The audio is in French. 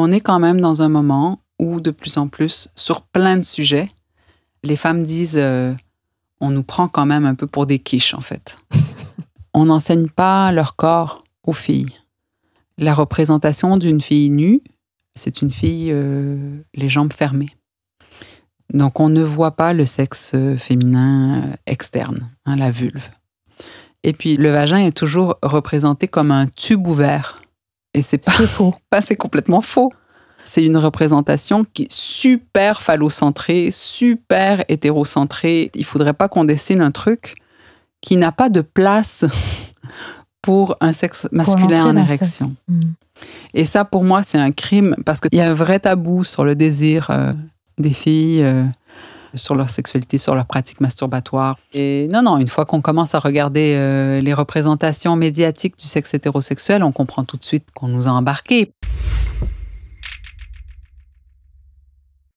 On est quand même dans un moment où, de plus en plus, sur plein de sujets, les femmes disent euh, on nous prend quand même un peu pour des quiches, en fait. on n'enseigne pas leur corps aux filles. La représentation d'une fille nue, c'est une fille euh, les jambes fermées. Donc on ne voit pas le sexe euh, féminin externe, hein, la vulve. Et puis le vagin est toujours représenté comme un tube ouvert c'est faux. Pas, c'est complètement faux. C'est une représentation qui est super phallocentrée, super hétérocentrée. Il faudrait pas qu'on dessine un truc qui n'a pas de place pour un sexe masculin en érection. Hmm. Et ça, pour moi, c'est un crime parce qu'il y a un vrai tabou sur le désir euh, des filles. Euh, sur leur sexualité, sur leur pratique masturbatoire. Et non, non, une fois qu'on commence à regarder euh, les représentations médiatiques du sexe hétérosexuel, on comprend tout de suite qu'on nous a embarqués.